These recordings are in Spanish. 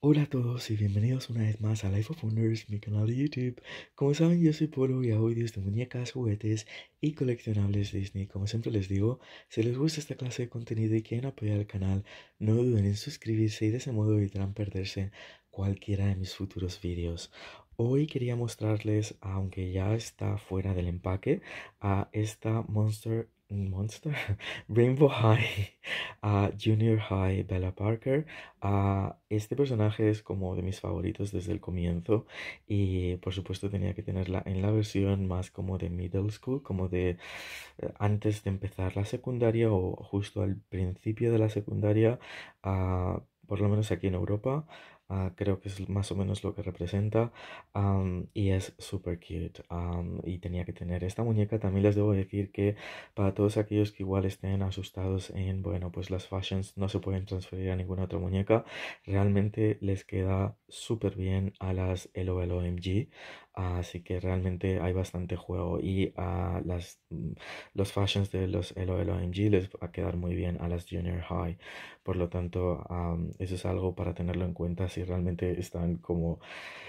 Hola a todos y bienvenidos una vez más a Life of Wonders, mi canal de YouTube. Como saben, yo soy Polo y hago videos de muñecas, juguetes y coleccionables Disney. Como siempre les digo, si les gusta esta clase de contenido y quieren apoyar el canal, no duden en suscribirse y de ese modo evitarán perderse cualquiera de mis futuros vídeos. Hoy quería mostrarles, aunque ya está fuera del empaque, a esta Monster Monster, Rainbow High, Junior High, Bella Parker. este personaje es como de mis favoritos desde el comienzo y por supuesto tenía que tenerla en la versión más como de middle school, como de eh, antes de empezar la secundaria o justo al principio de la secundaria, por lo menos aquí en Europa. Ah, creo que es más o menos lo que representa y es super cute y tenía que tener esta muñeca también les debo decir que para todos aquellos que igual estén asustados en bueno pues las fashions no se pueden transferir a ninguna otra muñeca realmente les queda súper bien a las LOLOMG así que realmente hay bastante juego y a las mm, los fashions de los LOLOMG les va a quedar muy bien a las junior high por lo tanto eso es algo para tenerlo en cuenta si realmente están como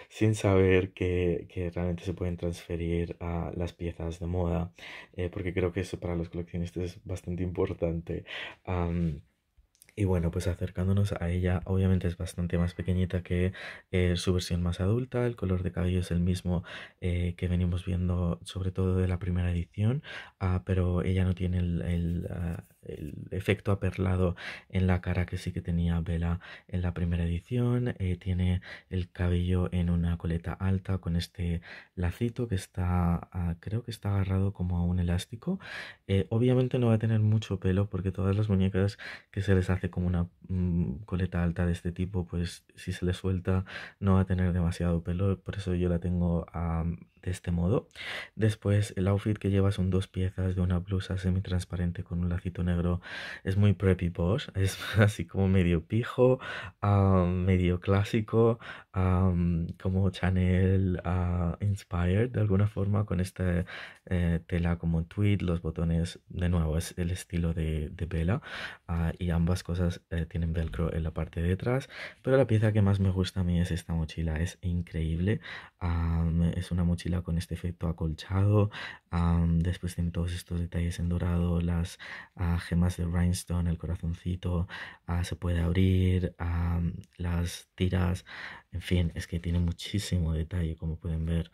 sin saber que, que realmente se pueden transferir a las piezas de moda, eh, porque creo que eso para los coleccionistas es bastante importante. Y bueno, pues acercándonos a ella, obviamente es bastante más pequeñita que eh, su versión más adulta, el color de cabello es el mismo eh, que venimos viendo sobre todo de la primera edición, ah, pero ella no tiene ah, el, efecto aperlado en la cara que sí que tenía Bella en la primera edición, eh, tiene el cabello en una coleta alta con este lacito que está, ah, creo que está agarrado como a un elástico. obviamente no va a tener mucho pelo porque todas las muñecas que se les hace como una mm, coleta alta de este tipo, pues si se le suelta no va a tener demasiado pelo, por eso yo la tengo a de este modo. Después el outfit que lleva son dos piezas de una blusa semi-transparente con un lacito negro. Es muy preppy boss es así como medio pijo, medio clásico, como Chanel ah, inspired de alguna forma con esta eh, tela como tweed, los botones de nuevo es el estilo de, de vela ah, y ambas cosas eh, tienen velcro en la parte de atrás. Pero la pieza que más me gusta a mí es esta mochila, es increíble. es una mochila con este efecto acolchado. después tiene todos estos detalles en dorado, las ah, gemas de rhinestone, el corazoncito, ah, se puede abrir, las tiras, en fin, es que tiene muchísimo detalle como pueden ver.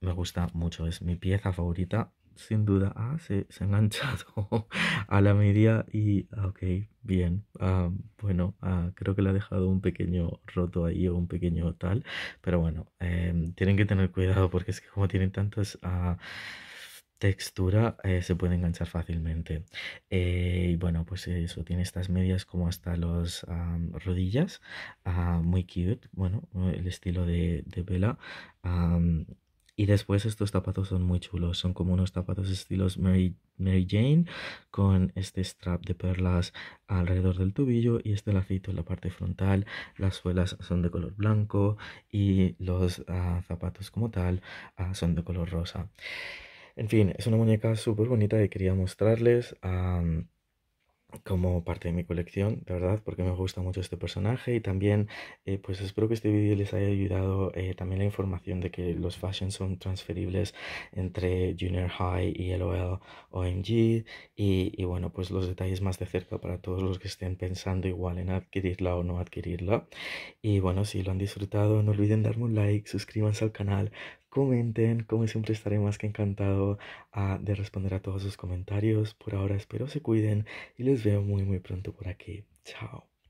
me gusta mucho, es mi pieza favorita sin duda, ah, se, ha enganchado a la media y, ah, ok, bien, ah, bueno, creo que le ha dejado un pequeño roto ahí o un pequeño tal, pero bueno, em, tienen que tener cuidado porque es que como tienen tantas... Ah, textura eh, se puede enganchar fácilmente eh, y bueno pues eso tiene estas medias como hasta las rodillas muy cute bueno el estilo de, de vela y después estos zapatos son muy chulos, son como unos zapatos estilos Mary, Mary Jane con este strap de perlas alrededor del tubillo y este lacito en la parte frontal. Las suelas son de color blanco y los ah, zapatos como tal ah, son de color rosa. En fin, es una muñeca súper bonita y quería mostrarles como parte de mi colección, de verdad, porque me gusta mucho este personaje y también eh, pues espero que este vídeo les haya ayudado eh, también la información de que los fashions son transferibles entre Junior High y LOL OMG y, y bueno pues los detalles más de cerca para todos los que estén pensando igual en adquirirla o no adquirirla y bueno si lo han disfrutado no olviden darme un like, suscríbanse al canal, comenten, como siempre estaré más que encantado ah, de responder a todos sus comentarios, por ahora espero se cuiden y les veo muy muy pronto por aquí. Chao.